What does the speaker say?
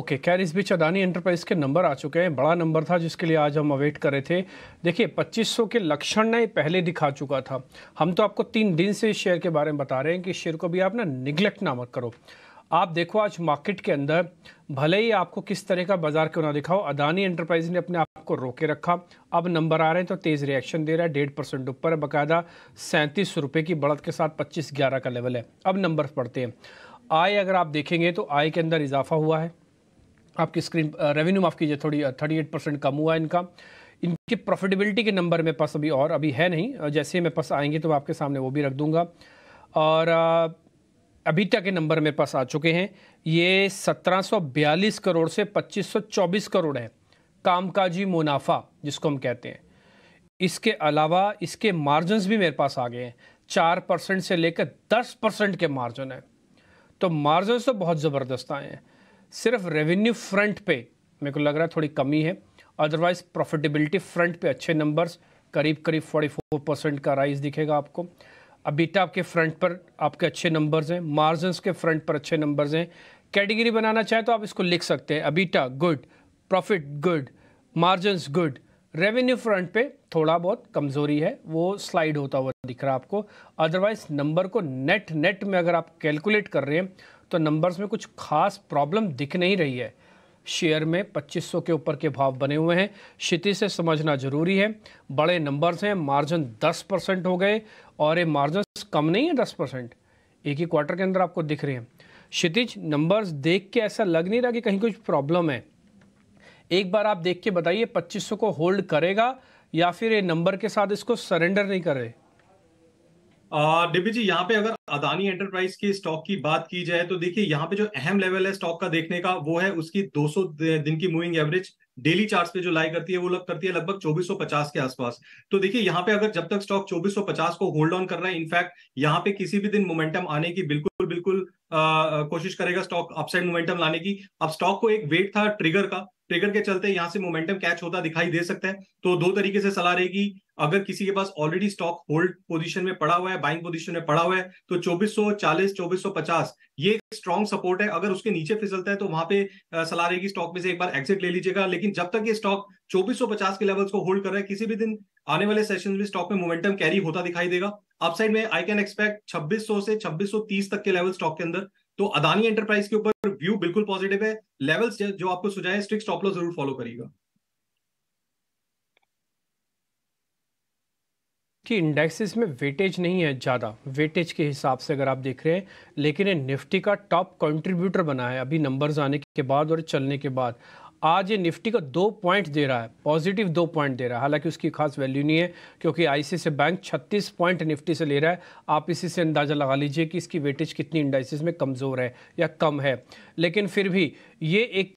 okay okay, खैर इस बीच अदानी एंटरप्राइज के नंबर आ चुके हैं बड़ा नंबर था जिसके लिए आज हम अवेट कर रहे थे देखिए 2500 के लक्षण ने पहले दिखा चुका था हम तो आपको तीन दिन से इस शेयर के बारे में बता रहे हैं कि शेयर को भी आप ना निगलेक्ट ना मत करो आप देखो आज मार्केट के अंदर भले ही आपको किस तरह का बाजार क्यों ना दिखाओ अदानी एंटरप्राइज ने अपने आप को रोके रखा अब नंबर आ रहे हैं तो तेज़ रिएक्शन दे रहा है डेढ़ परसेंट ऊपर है बाकायदा सैंतीस रुपये की बढ़त के साथ पच्चीस ग्यारह का लेवल है अब नंबर पढ़ते हैं आय अगर आप देखेंगे तो आय के अंदर इजाफा हुआ है आपकी स्क्रीन रेवेन्यू माफ़ कीजिए थोड़ी थर्टी एट परसेंट कम हुआ इनका इनके प्रॉफिटेबिलिटी के नंबर मेरे पास अभी और अभी है नहीं जैसे ही मेरे पास आएंगे तो मैं आपके सामने वो भी रख दूंगा और अभी तक के नंबर मेरे पास आ चुके हैं ये 1742 करोड़ से 2524 करोड़ है कामकाजी मुनाफा जिसको हम कहते हैं इसके अलावा इसके मार्जिन भी मेरे पास आ गए हैं चार परसेंट से लेकर दस परसेंट के मार्जिन हैं तो मार्जिन तो बहुत ज़बरदस्त आए हैं सिर्फ रेवेन्यू फ्रंट पे मेरे को लग रहा है थोड़ी कमी है अदरवाइज प्रॉफिटेबिलिटी फ्रंट पे अच्छे नंबर्स करीब करीब 44 परसेंट का राइज दिखेगा आपको अबीटा आपके फ्रंट पर आपके अच्छे नंबर्स हैं मार्जिन के फ्रंट पर अच्छे नंबर्स हैं कैटेगरी बनाना चाहे तो आप इसको लिख सकते हैं EBITDA good profit good margin good revenue front पे थोड़ा बहुत कमज़ोरी है वो स्लाइड होता हुआ दिख रहा है आपको अदरवाइज नंबर को नेट नेट में अगर आप कैलकुलेट कर रहे हैं तो नंबर्स में कुछ खास प्रॉब्लम दिख नहीं रही है शेयर में 2500 के ऊपर के भाव बने हुए हैं क्षिति से समझना जरूरी है बड़े नंबर्स हैं मार्जिन 10 परसेंट हो गए और ये मार्जिन कम नहीं है 10 परसेंट एक ही क्वार्टर के अंदर आपको दिख रहे हैं क्षितिज नंबर्स देख के ऐसा लग नहीं रहा कि कहीं कुछ प्रॉब्लम है एक बार आप देख के बताइए 2500 को होल्ड करेगा या फिर ये नंबर के साथ इसको सरेंडर नहीं करे डिब्बी जी यहाँ पे अगर अदानी एंटरप्राइज के स्टॉक की बात की जाए तो देखिए यहाँ पे जो अहम लेवल है स्टॉक का देखने का वो है उसकी 200 दिन की मूविंग एवरेज डेली चार्ट्स पे जो लाई करती है वो लग करती है लगभग 2450 के आसपास तो देखिए यहाँ पे अगर जब तक स्टॉक 2450 को होल्ड ऑन कर रहा है इनफैक्ट यहाँ पे किसी भी दिन मोमेंटम आने की बिल्कुल बिल्कुल कोशिश करेगा स्टॉक अपसाइड मोमेंटम लाने की अब स्टॉक को एक वेट था ट्रिगर का ट्रिगर के चलते यहाँ से मोमेंटम कैच होता दिखाई दे सकता है तो दो तरीके से सलाह रहेगी अगर किसी के पास ऑलरेडी स्टॉक होल्ड पोजीशन में पड़ा हुआ है बाइंग पोजीशन में पड़ा हुआ है तो 2440 2450 ये स्ट्रॉन्ग सपोर्ट है अगर उसके नीचे फिसलता है तो वहां पे सलाह रहेगी स्टॉक में से एक बार एग्जिट ले लीजिएगा लेकिन जब तक ये स्टॉक 2450 के लेवल्स को होल्ड कर रहा है किसी भी दिन आने वाले सेशन में स्टॉक में मोमेंटम कैरी होता दिखाई देगा अपसाइड में आई कैन एक्सपेक्ट 2600 से 2630 तक के लेवल स्टॉक के अंदर तो अदानी एंटरप्राइज के ऊपर व्यू बिल्कुल पॉजिटिव है लेवल्स जो आपको सुझाए स्ट्रिक स्टॉप लॉस जरूर फॉलो करेगा कि इंडेक्सेस में वेटेज नहीं है ज़्यादा वेटेज के हिसाब से अगर आप देख रहे हैं लेकिन निफ्टी का टॉप कंट्रीब्यूटर बना है अभी नंबर्स आने के बाद और चलने के बाद आज ये निफ्टी का दो पॉइंट दे रहा है पॉजिटिव दो पॉइंट दे रहा है हालांकि उसकी खास वैल्यू नहीं है क्योंकि आईसीआईसी बैंक 36 पॉइंट निफ्टी से ले रहा है आप इसी से अंदाज़ा लगा लीजिए कि इसकी वेटेज कितनी इंडाइसिस में कमज़ोर है या कम है लेकिन फिर भी ये एक